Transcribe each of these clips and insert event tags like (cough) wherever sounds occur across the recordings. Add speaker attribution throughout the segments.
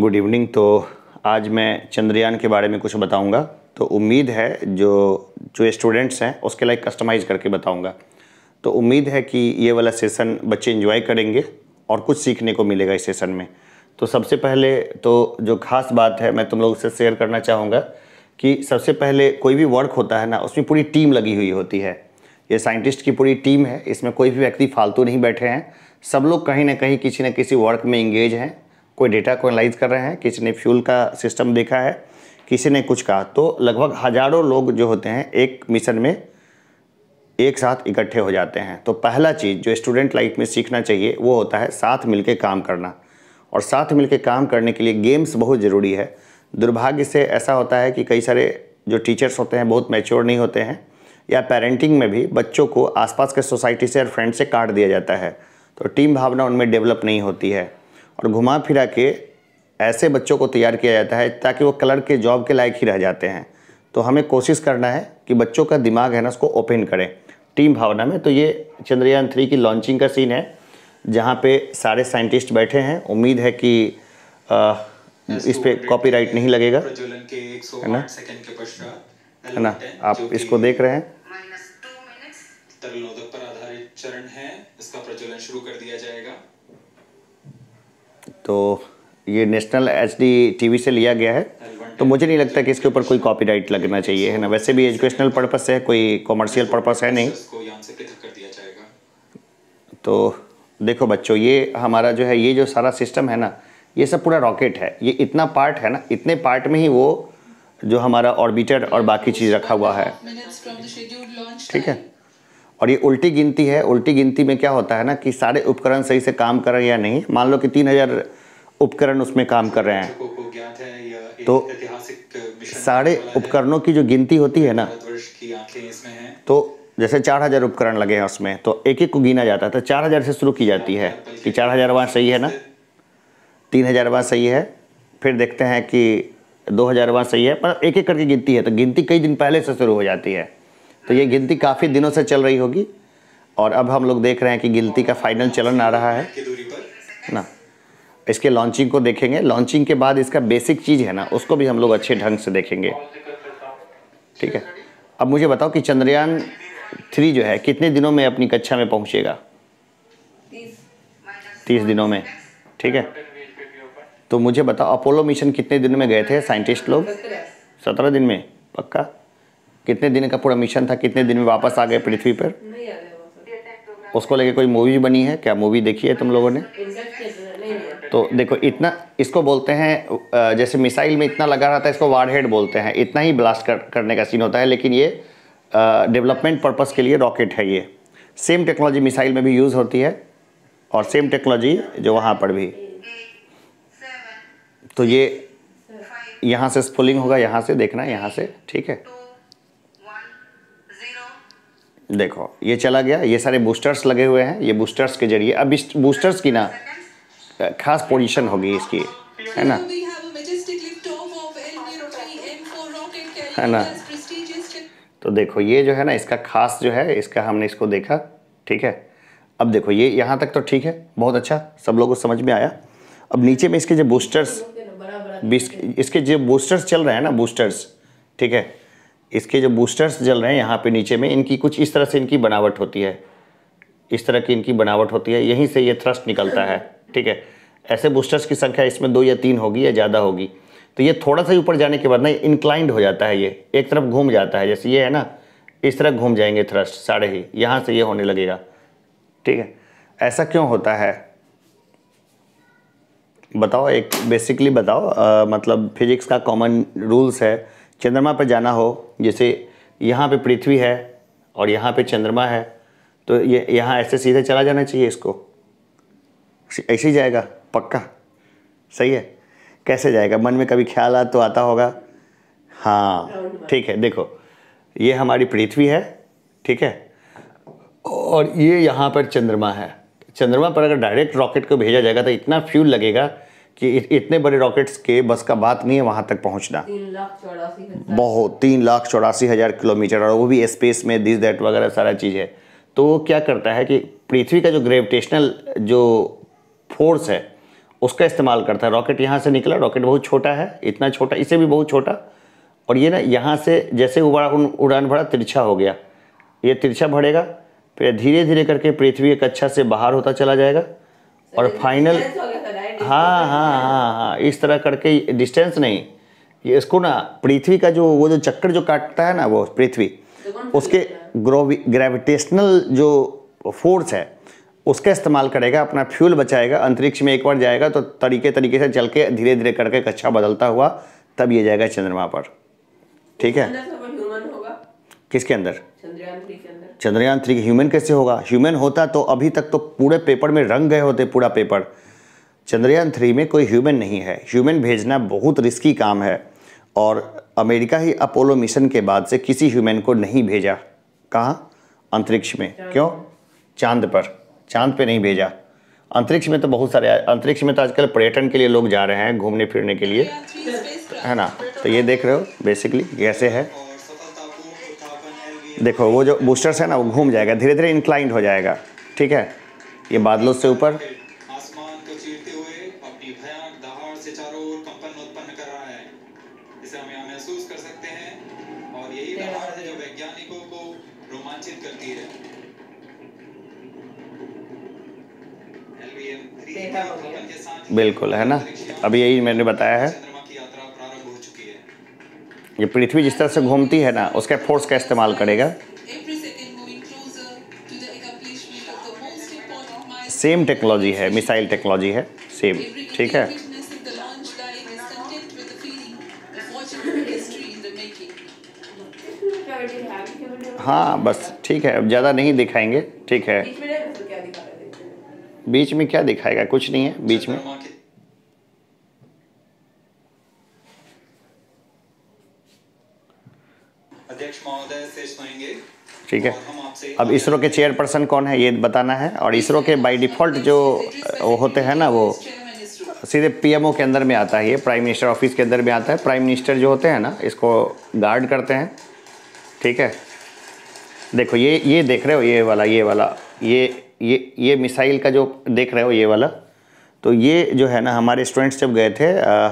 Speaker 1: Good evening तो आज मैं चंद्रयान के बारे में कुछ बताऊंगा तो उम्मीद है जो जो स्टूडेंट्स हैं उसके लाइक कस्टमाइज करके बताऊंगा तो उम्मीद है कि ये वाला सेशन बच्चे इन्जॉय करेंगे और कुछ सीखने को मिलेगा इस सेशन में तो सबसे पहले तो जो खास बात है मैं तुम लोग से शेयर करना चाहूँगा कि सबसे पहले कोई भी वर्क होता है ना उसमें पूरी टीम लगी हुई होती है ये साइंटिस्ट की पूरी टीम है इसमें कोई भी व्यक्ति फालतू नहीं बैठे हैं सब लोग कहीं ना कहीं किसी न किसी वर्क में इंगेज हैं कोई डेटा को एनालाइज कर रहे हैं किसी ने फ्यूल का सिस्टम देखा है किसी ने कुछ कहा तो लगभग हज़ारों लोग जो होते हैं एक मिशन में एक साथ इकट्ठे हो जाते हैं तो पहला चीज़ जो स्टूडेंट लाइफ में सीखना चाहिए वो होता है साथ मिलके काम करना और साथ मिलके काम करने के लिए गेम्स बहुत ज़रूरी है दुर्भाग्य से ऐसा होता है कि कई सारे जो टीचर्स होते हैं बहुत मैच्योर नहीं होते हैं या पेरेंटिंग में भी बच्चों को आसपास के सोसाइटी से और फ्रेंड से काट दिया जाता है तो टीम भावना उनमें डेवलप नहीं होती है और घुमा फिरा के ऐसे बच्चों को तैयार किया जाता है ताकि वो कलर के जॉब के लायक ही रह जाते हैं तो हमें कोशिश करना है कि बच्चों का दिमाग है ना उसको ओपन करें टीम भावना में तो ये चंद्रयान थ्री की लॉन्चिंग का सीन है जहाँ पे सारे साइंटिस्ट बैठे हैं उम्मीद है कि आ, इस पर कॉपी तो नहीं लगेगा है ना है ना आप इसको देख रहे हैं तरलोदक पर आधारित चरण है इसका प्रज्वलन शुरू कर दिया जाएगा तो ये नेशनल एच टीवी से लिया गया है तो मुझे नहीं लगता कि इसके ऊपर कोई कॉपीराइट लगना चाहिए है ना वैसे भी एजुकेशनल पर्पज़ से है कोई कॉमर्शियल पर्पज़ है नहीं तो देखो बच्चों ये हमारा जो है ये जो सारा सिस्टम है ना ये सब पूरा रॉकेट है ये इतना पार्ट है ना इतने पार्ट में ही वो जो हमारा ऑर्बिटर और बाकी चीज़ रखा हुआ है ठीक है और ये उल्टी गिनती है उल्टी गिनती में क्या होता है ना कि सारे उपकरण सही से काम कर रहे या नहीं मान लो कि तीन हज़ार उपकरण उसमें काम कर रहे हैं तो सारे उपकरणों की जो गिनती होती है ना तो जैसे चार हज़ार उपकरण लगे हैं उसमें तो एक एक को गिना जाता है तो चार हज़ार से शुरू की जाती है कि चार हज़ार वहाँ सही है ना तीन हज़ार वहाँ सही है फिर देखते हैं कि दो हज़ार वहाँ सही है पर एक एक करके गिनती है तो गिनती कई दिन पहले से शुरू हो जाती है तो ये गिनती काफ़ी दिनों से चल रही होगी और अब हम लोग देख रहे हैं कि गिनती का फाइनल चलन आ रहा है ना इसके लॉन्चिंग को देखेंगे लॉन्चिंग के बाद इसका बेसिक चीज़ है ना उसको भी हम लोग अच्छे ढंग से देखेंगे ठीक है अब मुझे बताओ कि चंद्रयान थ्री जो है कितने दिनों में अपनी कक्षा में पहुंचेगा तीस दिनों में ठीक है तो मुझे बताओ अपोलो मिशन कितने दिन में गए थे साइंटिस्ट लोग सत्रह दिन में पक्का कितने दिन का पूरा मिशन था कितने दिन में वापस आ गए पृथ्वी पर उसको लेके कोई मूवी बनी है क्या मूवी देखी है तुम लोगों ने तो देखो इतना इसको बोलते हैं जैसे मिसाइल में इतना लगा रहता है इसको वार हेड बोलते हैं इतना ही ब्लास्ट कर, करने का सीन होता है लेकिन ये डेवलपमेंट पर्पज़ के लिए रॉकेट है ये सेम टेक्नोलॉजी मिसाइल में भी यूज़ होती है और सेम टेक्नोलॉजी जो वहाँ पर भी तो ये यहाँ से स्पुलिंग होगा यहाँ से देखना है यहाँ से ठीक है देखो ये चला गया ये सारे बूस्टर्स लगे हुए हैं ये बूस्टर्स के जरिए अब बूस्टर्स की ना खास पोजीशन होगी इसकी है ना है ना तो देखो ये जो है ना इसका खास जो है इसका हमने इसको देखा ठीक है अब देखो ये यहाँ तक तो ठीक है बहुत अच्छा सब लोगों को समझ में आया अब नीचे में इसके जो बूस्टर्स इसके जो बूस्टर्स चल रहे हैं ना बूस्टर्स ठीक है इसके जो बूस्टर्स जल रहे हैं यहाँ पे नीचे में इनकी कुछ इस तरह से इनकी बनावट होती है इस तरह की इनकी बनावट होती है यहीं से ये थ्रस्ट निकलता है ठीक है ऐसे बूस्टर्स की संख्या इसमें दो या तीन होगी या ज़्यादा होगी तो ये थोड़ा सा ऊपर जाने के बाद ना इंक्लाइंड हो जाता है ये एक तरफ घूम जाता है जैसे ये है ना इस तरह घूम जाएंगे थ्रस्ट साढ़े ही यहाँ से ये होने लगेगा ठीक है ऐसा क्यों होता है बताओ एक बेसिकली बताओ आ, मतलब फिजिक्स का कॉमन रूल्स है चंद्रमा पर जाना हो जैसे यहाँ पे पृथ्वी है और यहाँ पे चंद्रमा है तो ये यह, यहाँ ऐसे सीधे चला जाना चाहिए इसको ऐसे ही जाएगा पक्का सही है कैसे जाएगा मन में कभी ख्याल तो आता होगा हाँ ठीक है देखो ये हमारी पृथ्वी है ठीक है और ये यहाँ पर चंद्रमा है चंद्रमा पर अगर डायरेक्ट रॉकेट को भेजा जाएगा तो इतना फ्यूल लगेगा कि इतने बड़े रॉकेट्स के बस का बात नहीं है वहाँ तक पहुँचना बहुत तीन लाख चौरासी हज़ार किलोमीटर और वो भी स्पेस में दिस दैट वगैरह सारा चीज़ है तो क्या करता है कि पृथ्वी का जो ग्रेविटेशनल जो फोर्स है उसका इस्तेमाल करता है रॉकेट यहाँ से निकला रॉकेट बहुत छोटा है इतना छोटा इसे भी बहुत छोटा और ये ना यहाँ से जैसे उबड़ा उड़ान भरा तिरछा हो गया ये तिरछा भरेगा फिर धीरे धीरे करके पृथ्वी एक अच्छा से बाहर होता चला जाएगा और फाइनल हाँ हाँ हाँ हाँ इस तरह करके डिस्टेंस नहीं ये इसको ना पृथ्वी का जो वो जो चक्कर जो काटता है ना वो पृथ्वी तो उसके ग्रोवी ग्रेविटेशनल जो फोर्स है उसका इस्तेमाल करेगा अपना फ्यूल बचाएगा अंतरिक्ष में एक बार जाएगा तो तरीके तरीके से चल के धीरे धीरे करके कच्छा बदलता हुआ तब ये जाएगा चंद्रमा पर ठीक है तो किसके अंदर चंद्रयान थ्री ह्यूमन कैसे होगा ह्यूमन होता तो अभी तक तो पूरे पेपर में रंग गए होते पूरा पेपर चंद्रयान थ्री में कोई ह्यूमन नहीं है ह्यूमन भेजना बहुत रिस्की काम है और अमेरिका ही अपोलो मिशन के बाद से किसी ह्यूमन को नहीं भेजा कहाँ अंतरिक्ष में क्यों चांद पर चांद पे नहीं भेजा अंतरिक्ष में तो बहुत सारे अंतरिक्ष में तो आजकल पर्यटन के लिए लोग जा रहे हैं घूमने फिरने के लिए है ना तो ये देख रहे हो बेसिकली कैसे है देखो वो जो बूस्टर्स है ना वो घूम जाएगा धीरे धीरे इंक्लाइंड हो जाएगा ठीक है ये बादलों से ऊपर बिल्कुल है ना अभी यही मैंने बताया है ये पृथ्वी जिस तरह से घूमती है ना उसके फोर्स का इस्तेमाल करेगा सेम टेक्नोलॉजी है मिसाइल टेक्नोलॉजी है सेम ठीक है हाँ बस ठीक है अब ज़्यादा नहीं दिखाएंगे ठीक है बीच में क्या दिखाएगा कुछ नहीं है बीच में ठीक है अब इसरो के चेयरपर्सन कौन है ये बताना है और इसरो के बाय डिफ़ॉल्ट जो होते हैं ना वो सीधे पीएमओ के अंदर में आता है ये प्राइम मिनिस्टर ऑफिस के अंदर में आता है प्राइम मिनिस्टर जो होते हैं ना इसको गार्ड करते हैं ठीक है देखो ये ये देख रहे हो ये वाला ये वाला ये ये मिसाइल का जो देख रहे हो ये वाला तो ये जो है ना हमारे स्टूडेंट्स जब गए थे आ,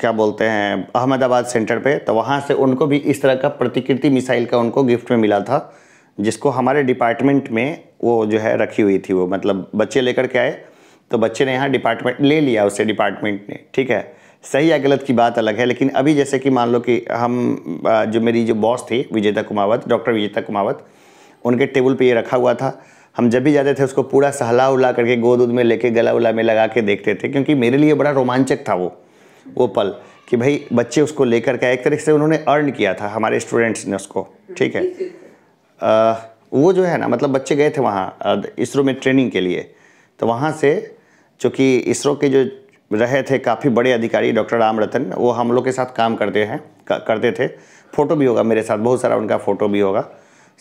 Speaker 1: क्या बोलते हैं अहमदाबाद सेंटर पे तो वहाँ से उनको भी इस तरह का प्रतिकृति मिसाइल का उनको गिफ्ट में मिला था जिसको हमारे डिपार्टमेंट में वो जो है रखी हुई थी वो मतलब बच्चे लेकर के आए तो बच्चे ने यहाँ डिपार्टमेंट ले लिया उसे डिपार्टमेंट ने ठीक है सही या गलत की बात अलग है लेकिन अभी जैसे कि मान लो कि हम जो मेरी जो बॉस थी विजेता कुमावत डॉक्टर विजेता कुमावत उनके टेबल पे ये रखा हुआ था हम जब भी जाते थे उसको पूरा सहला उला करके गोद उद में लेके गला उला में लगा के देखते थे क्योंकि मेरे लिए बड़ा रोमांचक था वो वो पल कि भाई बच्चे उसको लेकर के एक तरह से उन्होंने अर्न किया था हमारे स्टूडेंट्स ने उसको ठीक है आ, वो जो है ना मतलब बच्चे गए थे वहाँ इसरो में ट्रेनिंग के लिए तो वहाँ से चूँकि इसरो के जो रहे थे काफ़ी बड़े अधिकारी डॉक्टर राम रतन वो हम लोग के साथ काम करते हैं करते थे फ़ोटो भी होगा मेरे साथ बहुत सारा उनका फ़ोटो भी होगा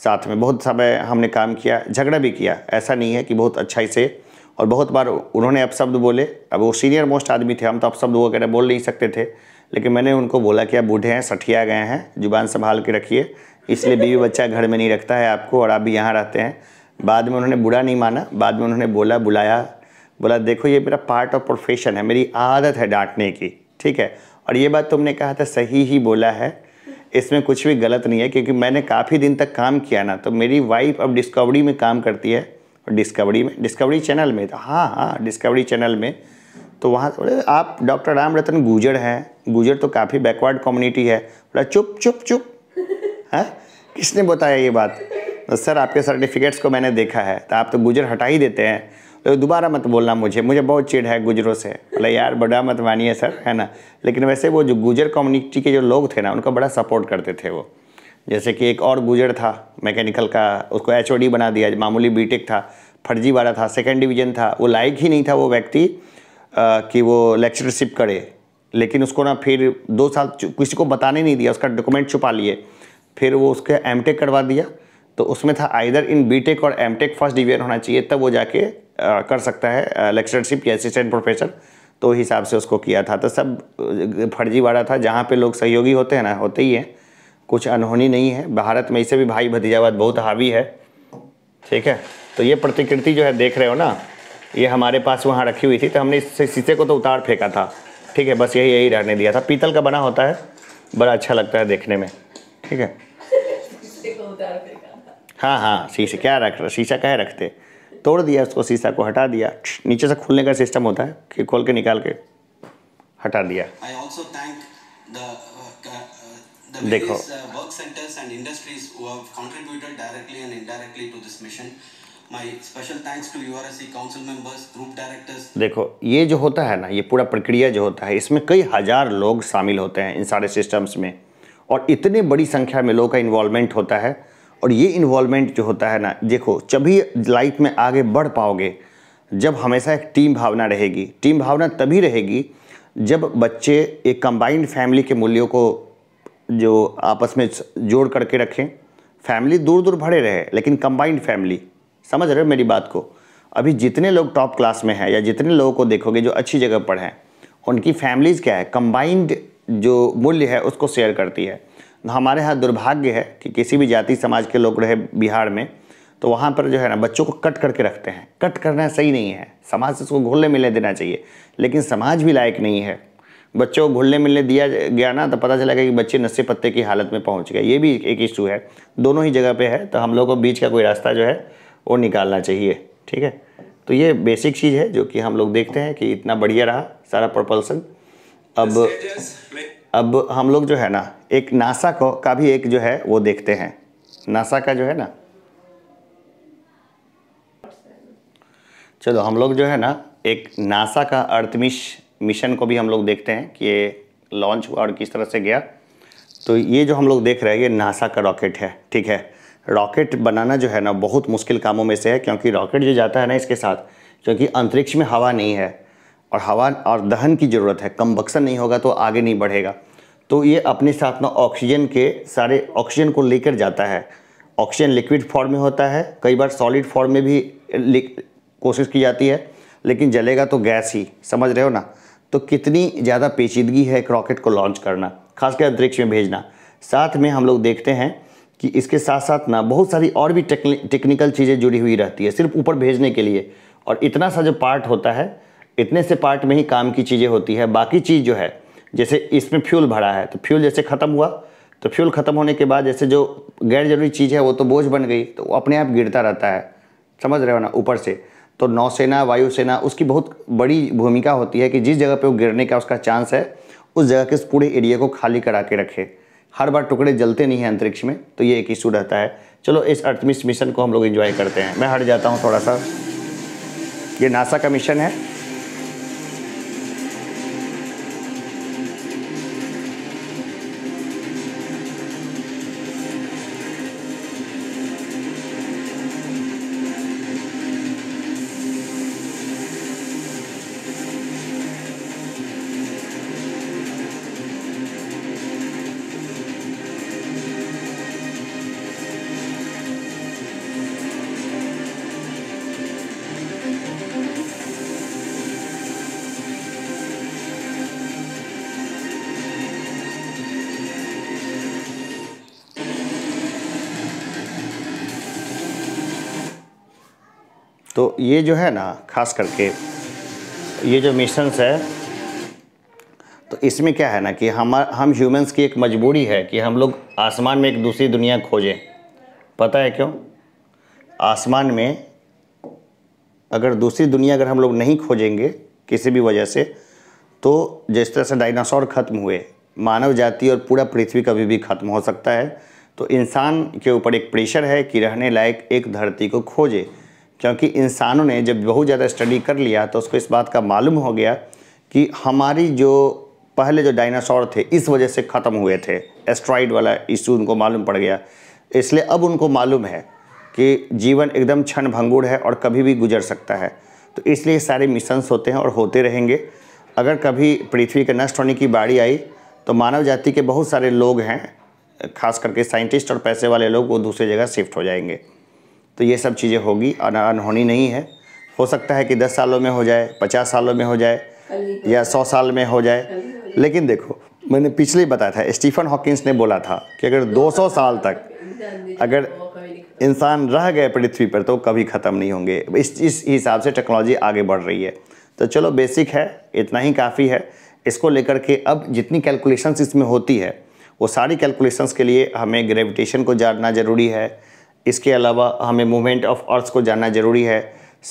Speaker 1: साथ में बहुत समय हमने काम किया झगड़ा भी किया ऐसा नहीं है कि बहुत अच्छाई से और बहुत बार उन्होंने अपशब्द बोले अब वो सीनियर मोस्ट आदमी थे हम तो अपशब्द वगैरह बोल नहीं सकते थे लेकिन मैंने उनको बोला कि आप बूढ़े हैं सठिया गए हैं जुबान संभाल के रखिए इसलिए बीवी बच्चा घर में नहीं रखता है आपको और आप भी यहाँ रहते हैं बाद में उन्होंने बुरा नहीं माना बाद में उन्होंने बोला बुलाया बोला देखो ये मेरा पार्ट ऑफ प्रोफेशन है मेरी आदत है डांटने की ठीक है और ये बात तुमने कहा था सही ही बोला है इसमें कुछ भी गलत नहीं है क्योंकि मैंने काफ़ी दिन तक काम किया ना तो मेरी वाइफ अब डिस्कवरी में काम करती है डिस्कवरी में डिस्कवरी चैनल में तो हाँ हाँ डिस्कवरी चैनल में तो वहाँ थोड़े आप डॉक्टर राम रतन गुजर हैं गुजर तो काफ़ी बैकवर्ड कम्युनिटी है बोला चुप चुप चुप है हाँ? किसने बताया ये बात तो सर आपके सर्टिफिकेट्स को मैंने देखा है तो आप तो गुजर हटा ही देते हैं तो दोबारा मत बोलना मुझे मुझे बहुत चिड़ है गुजरों से अरे यार बड़ा मत मानिए सर है ना लेकिन वैसे वो जो गुजर कम्युनिटी के जो लोग थे ना उनका बड़ा सपोर्ट करते थे वो जैसे कि एक और गुजर था मैकेनिकल का उसको एच बना दिया मामूली बीटेक था फर्जी वाला था सेकेंड डिवीजन था वो लायक ही नहीं था वो व्यक्ति कि वो लेक्चरशिप करे लेकिन उसको ना फिर दो साल किसी को बताने नहीं दिया उसका डॉक्यूमेंट छुपा लिए फिर वो उसके एम करवा दिया तो उसमें था आइदर इन बीटेक और एम फर्स्ट डिवीजन होना चाहिए तब वो जाके कर सकता है लेक्चरशिप या असिस्टेंट प्रोफेसर तो हिसाब से उसको किया था तो सब फर्जीवाड़ा था जहाँ पे लोग सहयोगी होते हैं ना होते ही हैं कुछ अनहोनी नहीं है भारत में इसे भी भाई भतीजावाद बहुत हावी है ठीक है तो ये प्रतिकृति जो है देख रहे हो ना ये हमारे पास वहाँ रखी हुई थी तो हमने इससे शीशे को तो उतार फेंका था ठीक है बस यही यही रहने दिया था पीतल का बना होता है बड़ा अच्छा लगता है देखने में ठीक है (laughs) हाँ हाँ शीशे क्या रख शीशा कह रखते तोड़ दिया उसको शीशा को हटा दिया नीचे से खुलने का सिस्टम होता है कि खोल के निकाल के हटा दिया uh, uh, देखो uh, देखो ये जो होता है ना ये पूरा प्रक्रिया जो होता है इसमें कई हज़ार लोग शामिल होते हैं इन सारे सिस्टम्स में और इतने बड़ी संख्या में लोगों का इन्वॉल्वमेंट होता है और ये इन्वॉल्वमेंट जो होता है ना देखो जब ही लाइफ में आगे बढ़ पाओगे जब हमेशा एक टीम भावना रहेगी टीम भावना तभी रहेगी जब बच्चे एक कंबाइंड फैमिली के मूल्यों को जो आपस में जोड़ करके रखें फैमिली दूर दूर भरे रहे लेकिन कंबाइंड फैमिली समझ रहे हो मेरी बात को अभी जितने लोग टॉप क्लास में हैं या जितने लोगों को देखोगे जो अच्छी जगह पर हैं उनकी फैमिलीज़ क्या है कंबाइंड जो मूल्य है उसको शेयर करती है तो हमारे यहाँ दुर्भाग्य है कि किसी भी जाति समाज के लोग रहे बिहार में तो वहाँ पर जो है ना बच्चों को कट करके रखते हैं कट करना सही नहीं है समाज से उसको घुलने मिलने देना चाहिए लेकिन समाज भी लायक नहीं है बच्चों को घुलने मिलने दिया गया ना तो पता चला कि बच्चे नशे पत्ते की हालत में पहुँच गए ये भी एक इशू है दोनों ही जगह पर है तो हम लोग को बीच का कोई रास्ता जो है वो निकालना चाहिए ठीक है तो ये बेसिक चीज़ है जो कि हम लोग देखते हैं कि इतना बढ़िया रहा सारा प्रपल्सन अब अब हम लोग जो है ना एक नासा को का भी एक जो है वो देखते हैं नासा का जो है ना चलो हम लोग जो है ना एक नासा का अर्थमिश मिशन को भी हम लोग देखते हैं कि ये लॉन्च हुआ और किस तरह से गया तो ये जो हम लोग देख रहे हैं ये नासा का रॉकेट है ठीक है रॉकेट बनाना जो है ना बहुत मुश्किल कामों में से है क्योंकि रॉकेट जो जाता है ना इसके साथ क्योंकि अंतरिक्ष में हवा नहीं है और हवा और दहन की ज़रूरत है कम बक्सन नहीं होगा तो आगे नहीं बढ़ेगा तो ये अपने साथ में ऑक्सीजन के सारे ऑक्सीजन को लेकर जाता है ऑक्सीजन लिक्विड फॉर्म में होता है कई बार सॉलिड फॉर्म में भी कोशिश की जाती है लेकिन जलेगा तो गैस ही समझ रहे हो ना तो कितनी ज़्यादा पेचीदगी है एक रॉकेट को लॉन्च करना खासकर अंतरिक्ष में भेजना साथ में हम लोग देखते हैं कि इसके साथ साथ ना बहुत सारी और भी टेक्निकल चीज़ें जुड़ी हुई रहती है सिर्फ ऊपर भेजने के लिए और इतना सा जो पार्ट होता है इतने से पार्ट में ही काम की चीज़ें होती है बाकी चीज़ जो है जैसे इसमें फ्यूल भरा है तो फ्यूल जैसे ख़त्म हुआ तो फ्यूल ख़त्म होने के बाद जैसे जो गैर जरूरी चीज़ है वो तो बोझ बन गई तो वो अपने आप गिरता रहता है समझ रहे हो ना ऊपर से तो नौसेना वायुसेना उसकी बहुत बड़ी भूमिका होती है कि जिस जगह पे वो गिरने का उसका चांस है उस जगह के पूरे एरिया को खाली करा के रखे हर बार टुकड़े जलते नहीं हैं अंतरिक्ष में तो ये एक इशू रहता है चलो इस अर्थमिस मिशन को हम लोग इन्जॉय करते हैं मैं हट जाता हूँ थोड़ा सा ये नासा का मिशन है तो ये जो है ना खास करके ये जो मिशंस है तो इसमें क्या है ना कि हम हम ह्यूमंस की एक मजबूरी है कि हम लोग आसमान में एक दूसरी दुनिया खोजें पता है क्यों आसमान में अगर दूसरी दुनिया अगर हम लोग नहीं खोजेंगे किसी भी वजह से तो जिस तरह से डायनासोर ख़त्म हुए मानव जाति और पूरा पृथ्वी कभी भी ख़त्म हो सकता है तो इंसान के ऊपर एक प्रेशर है कि रहने लायक एक धरती को खोजे क्योंकि इंसानों ने जब बहुत ज़्यादा स्टडी कर लिया तो उसको इस बात का मालूम हो गया कि हमारी जो पहले जो डायनासोर थे इस वजह से ख़त्म हुए थे एस्ट्रॉइड वाला इशू उनको मालूम पड़ गया इसलिए अब उनको मालूम है कि जीवन एकदम क्षण भंगुर है और कभी भी गुजर सकता है तो इसलिए सारे मिशंस होते हैं और होते रहेंगे अगर कभी पृथ्वी के नष्ट होने की बाड़ी आई तो मानव जाति के बहुत सारे लोग हैं खास करके साइंटिस्ट और पैसे वाले लोग वो दूसरी जगह शिफ्ट हो जाएंगे तो ये सब चीज़ें होगी अनहोनी नहीं है हो सकता है कि दस सालों में हो जाए पचास सालों में हो जाए या सौ साल में हो जाए लेकिन देखो मैंने पिछले ही बताया था स्टीफन हॉकिंस ने बोला था कि अगर 200 साल तक अगर इंसान रह गए पृथ्वी पर तो कभी ख़त्म नहीं होंगे इस इस हिसाब से टेक्नोलॉजी आगे बढ़ रही है तो चलो बेसिक है इतना ही काफ़ी है इसको लेकर के अब जितनी कैलकुलेशंस इसमें होती है वो सारी कैलकुलेशंस के लिए हमें ग्रेविटेशन को जानना ज़रूरी है इसके अलावा हमें मूवमेंट ऑफ अर्थ को जानना ज़रूरी है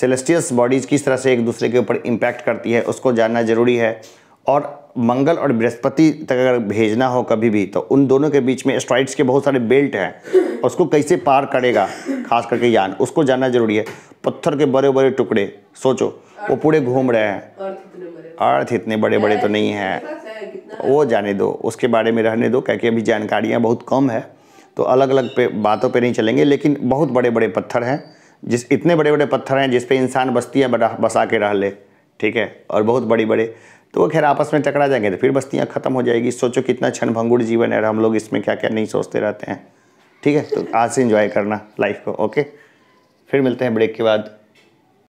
Speaker 1: सेलेस्टियस बॉडीज़ किस तरह से एक दूसरे के ऊपर इम्पैक्ट करती है उसको जानना ज़रूरी है और मंगल और बृहस्पति तक अगर भेजना हो कभी भी तो उन दोनों के बीच में एस्ट्राइड्स के बहुत सारे बेल्ट हैं उसको कैसे पार करेगा खास करके यान उसको जानना जरूरी है पत्थर के बड़े बड़े टुकड़े सोचो वो पूरे घूम रहे हैं अर्थ इतने बड़े बड़े तो नहीं हैं वो जाने दो उसके बारे में रहने दो क्या कि अभी जानकारियाँ बहुत कम है तो अलग अलग पे बातों पे नहीं चलेंगे लेकिन बहुत बड़े बड़े पत्थर हैं जिस इतने बड़े बड़े पत्थर हैं जिस पे इंसान बस्तियाँ बसा के रह ले ठीक है और बहुत बड़ी बड़े तो वो खैर आपस में टकरा जाएंगे तो फिर बस्तियाँ ख़त्म हो जाएगी सोचो कितना क्षण भंगुर जीवन है और हम लोग इसमें क्या क्या नहीं सोचते रहते हैं ठीक है तो आज से इंजॉय करना लाइफ को ओके फिर मिलते हैं ब्रेक के बाद